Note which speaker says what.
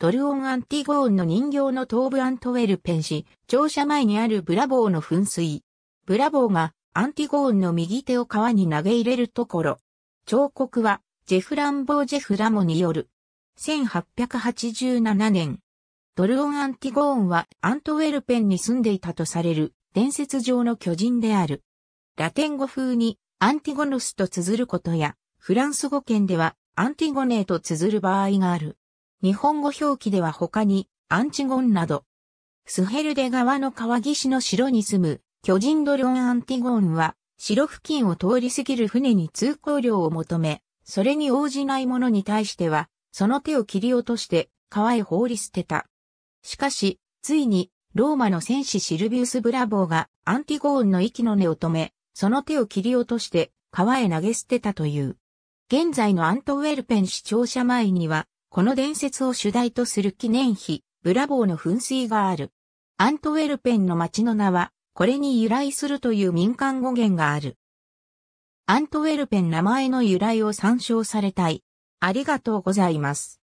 Speaker 1: ドルオン・アンティゴーンの人形の東部アントウェルペン市、庁舎前にあるブラボーの噴水。ブラボーがアンティゴーンの右手を川に投げ入れるところ。彫刻はジェフ・ランボー・ジェフ・ラモによる。1887年。ドルオン・アンティゴーンはアントウェルペンに住んでいたとされる伝説上の巨人である。ラテン語風にアンティゴノスと綴ることや、フランス語圏ではアンティゴネーと綴る場合がある。日本語表記では他に、アンチゴンなど、スヘルデ川の川岸の城に住む巨人ドロンアンティゴンは、城付近を通り過ぎる船に通行料を求め、それに応じない者に対しては、その手を切り落として川へ放り捨てた。しかし、ついに、ローマの戦士シルビウス・ブラボーがアンティゴーンの息の根を止め、その手を切り落として川へ投げ捨てたという。現在のアントウェルペン市庁舎前には、この伝説を主題とする記念碑、ブラボーの噴水がある。アントウェルペンの町の名は、これに由来するという民間語源がある。アントウェルペン名前の由来を参照されたい。ありがとうございます。